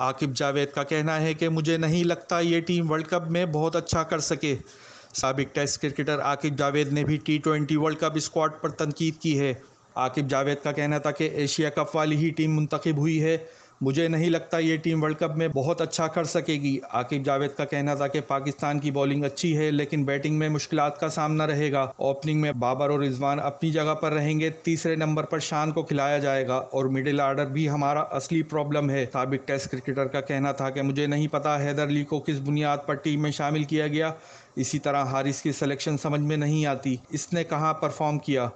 आकिब जावेद का कहना है कि मुझे नहीं लगता ये टीम वर्ल्ड कप में बहुत अच्छा कर सके सबक टेस्ट क्रिकेटर आकिब जावेद ने भी T twenty world cup squad पर तनकीद की है आकिब जावेद का कहना था कि एशिया कप वाली ही टीम मुंतखब हुई है मुझे नहीं लगता ये टीम वर्ल्ड कप में बहुत अच्छा कर सकेगी आकिब जावेद का कहना था कि पाकिस्तान की बॉलिंग अच्छी है लेकिन बैटिंग में मुश्किल का सामना रहेगा ओपनिंग में बाबर और रिजवान अपनी जगह पर रहेंगे तीसरे नंबर पर शान को खिलाया जाएगा और मिडिल आर्डर भी हमारा असली प्रॉब्लम है सबक टेस्ट क्रिकेटर का कहना था कि मुझे नहीं पता हैदर अली को किस बुनियाद पर टीम में शामिल किया गया इसी तरह हारिस की सिलेक्शन समझ में नहीं आती इसने कहाँ परफॉर्म किया